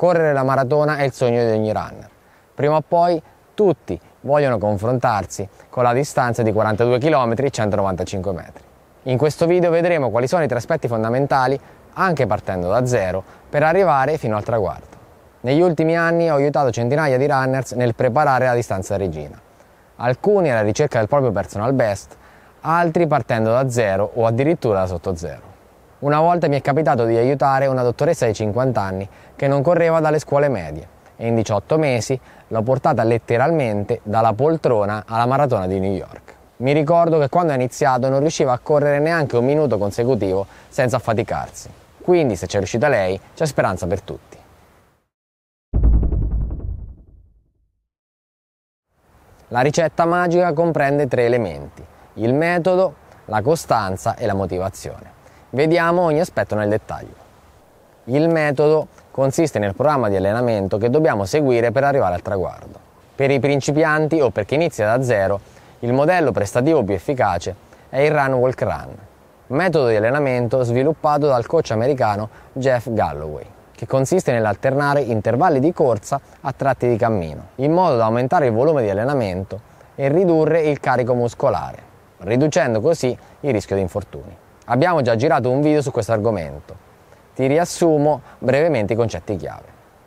Correre la maratona è il sogno di ogni runner. Prima o poi tutti vogliono confrontarsi con la distanza di 42 km e 195 metri. In questo video vedremo quali sono i tre aspetti fondamentali, anche partendo da zero, per arrivare fino al traguardo. Negli ultimi anni ho aiutato centinaia di runners nel preparare la distanza regina. Alcuni alla ricerca del proprio personal best, altri partendo da zero o addirittura da sotto zero. Una volta mi è capitato di aiutare una dottoressa di 50 anni che non correva dalle scuole medie e in 18 mesi l'ho portata letteralmente dalla poltrona alla maratona di New York. Mi ricordo che quando ha iniziato non riusciva a correre neanche un minuto consecutivo senza affaticarsi. Quindi se c'è riuscita lei, c'è speranza per tutti. La ricetta magica comprende tre elementi, il metodo, la costanza e la motivazione. Vediamo ogni aspetto nel dettaglio. Il metodo consiste nel programma di allenamento che dobbiamo seguire per arrivare al traguardo. Per i principianti o per chi inizia da zero, il modello prestativo più efficace è il Run Walk Run, metodo di allenamento sviluppato dal coach americano Jeff Galloway, che consiste nell'alternare intervalli di corsa a tratti di cammino, in modo da aumentare il volume di allenamento e ridurre il carico muscolare, riducendo così il rischio di infortuni. Abbiamo già girato un video su questo argomento. Ti riassumo brevemente i concetti chiave.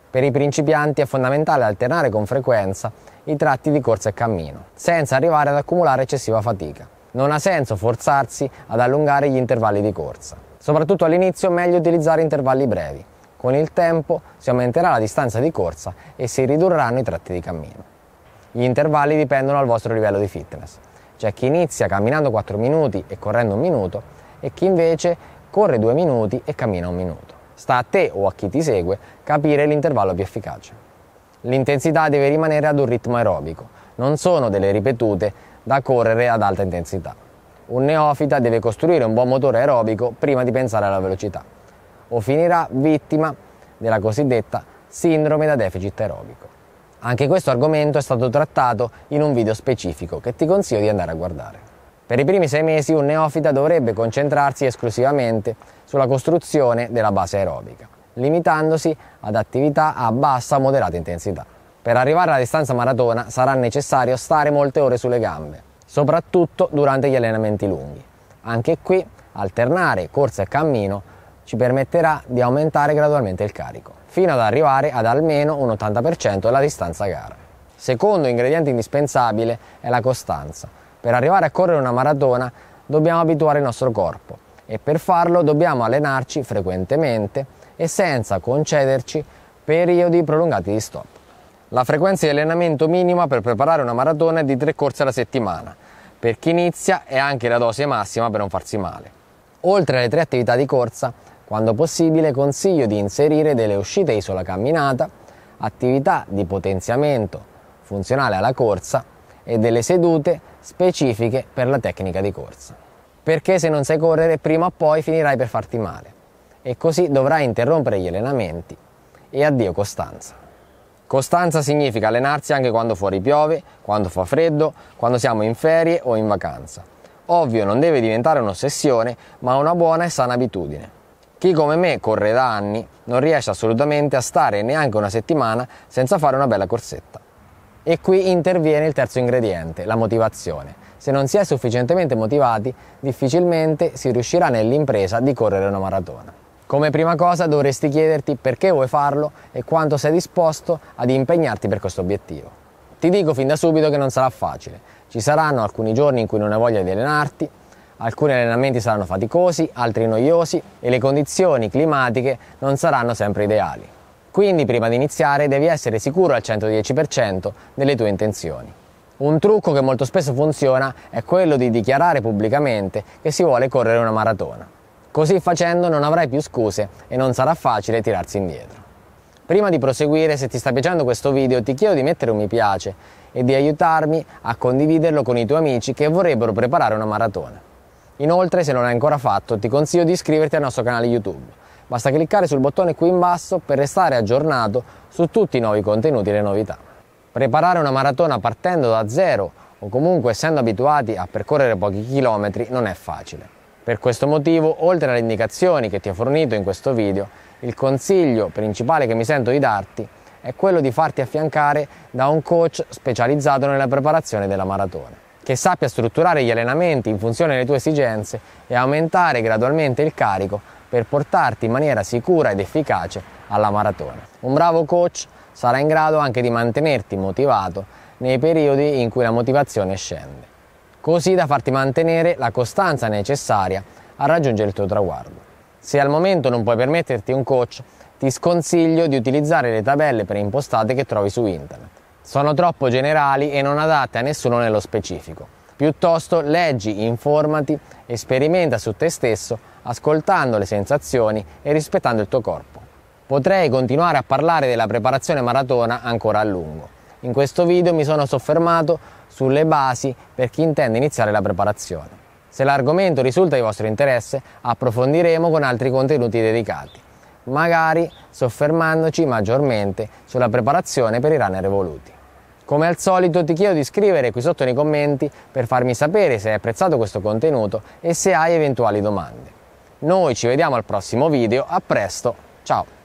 Per i principianti è fondamentale alternare con frequenza i tratti di corsa e cammino, senza arrivare ad accumulare eccessiva fatica. Non ha senso forzarsi ad allungare gli intervalli di corsa. Soprattutto all'inizio è meglio utilizzare intervalli brevi. Con il tempo si aumenterà la distanza di corsa e si ridurranno i tratti di cammino. Gli intervalli dipendono dal vostro livello di fitness. C'è chi inizia camminando 4 minuti e correndo 1 minuto e chi invece corre due minuti e cammina un minuto. Sta a te o a chi ti segue capire l'intervallo più efficace. L'intensità deve rimanere ad un ritmo aerobico, non sono delle ripetute da correre ad alta intensità. Un neofita deve costruire un buon motore aerobico prima di pensare alla velocità o finirà vittima della cosiddetta sindrome da deficit aerobico. Anche questo argomento è stato trattato in un video specifico che ti consiglio di andare a guardare. Per i primi sei mesi un neofita dovrebbe concentrarsi esclusivamente sulla costruzione della base aerobica, limitandosi ad attività a bassa o moderata intensità. Per arrivare alla distanza maratona sarà necessario stare molte ore sulle gambe, soprattutto durante gli allenamenti lunghi. Anche qui alternare corsa e cammino ci permetterà di aumentare gradualmente il carico, fino ad arrivare ad almeno un 80% della distanza gara. Secondo ingrediente indispensabile è la costanza per arrivare a correre una maratona dobbiamo abituare il nostro corpo e per farlo dobbiamo allenarci frequentemente e senza concederci periodi prolungati di stop. La frequenza di allenamento minima per preparare una maratona è di tre corse alla settimana. Per chi inizia è anche la dose massima per non farsi male. Oltre alle tre attività di corsa, quando possibile consiglio di inserire delle uscite isola camminata, attività di potenziamento funzionale alla corsa e delle sedute specifiche per la tecnica di corsa. Perché se non sai correre prima o poi finirai per farti male e così dovrai interrompere gli allenamenti e addio costanza. Costanza significa allenarsi anche quando fuori piove, quando fa freddo, quando siamo in ferie o in vacanza. Ovvio non deve diventare un'ossessione, ma una buona e sana abitudine. Chi come me corre da anni non riesce assolutamente a stare neanche una settimana senza fare una bella corsetta. E qui interviene il terzo ingrediente, la motivazione. Se non si è sufficientemente motivati, difficilmente si riuscirà nell'impresa di correre una maratona. Come prima cosa dovresti chiederti perché vuoi farlo e quanto sei disposto ad impegnarti per questo obiettivo. Ti dico fin da subito che non sarà facile. Ci saranno alcuni giorni in cui non hai voglia di allenarti, alcuni allenamenti saranno faticosi, altri noiosi e le condizioni climatiche non saranno sempre ideali. Quindi prima di iniziare devi essere sicuro al 110% delle tue intenzioni. Un trucco che molto spesso funziona è quello di dichiarare pubblicamente che si vuole correre una maratona. Così facendo non avrai più scuse e non sarà facile tirarsi indietro. Prima di proseguire, se ti sta piacendo questo video, ti chiedo di mettere un mi piace e di aiutarmi a condividerlo con i tuoi amici che vorrebbero preparare una maratona. Inoltre, se non l'hai ancora fatto, ti consiglio di iscriverti al nostro canale YouTube Basta cliccare sul bottone qui in basso per restare aggiornato su tutti i nuovi contenuti e le novità. Preparare una maratona partendo da zero o comunque essendo abituati a percorrere pochi chilometri non è facile. Per questo motivo, oltre alle indicazioni che ti ho fornito in questo video, il consiglio principale che mi sento di darti è quello di farti affiancare da un coach specializzato nella preparazione della maratona che sappia strutturare gli allenamenti in funzione delle tue esigenze e aumentare gradualmente il carico per portarti in maniera sicura ed efficace alla maratona. Un bravo coach sarà in grado anche di mantenerti motivato nei periodi in cui la motivazione scende, così da farti mantenere la costanza necessaria a raggiungere il tuo traguardo. Se al momento non puoi permetterti un coach, ti sconsiglio di utilizzare le tabelle preimpostate che trovi su internet sono troppo generali e non adatte a nessuno nello specifico. Piuttosto leggi, informati e sperimenta su te stesso ascoltando le sensazioni e rispettando il tuo corpo. Potrei continuare a parlare della preparazione maratona ancora a lungo. In questo video mi sono soffermato sulle basi per chi intende iniziare la preparazione. Se l'argomento risulta di vostro interesse, approfondiremo con altri contenuti dedicati magari soffermandoci maggiormente sulla preparazione per i runner evoluti. Come al solito ti chiedo di scrivere qui sotto nei commenti per farmi sapere se hai apprezzato questo contenuto e se hai eventuali domande. Noi ci vediamo al prossimo video, a presto, ciao!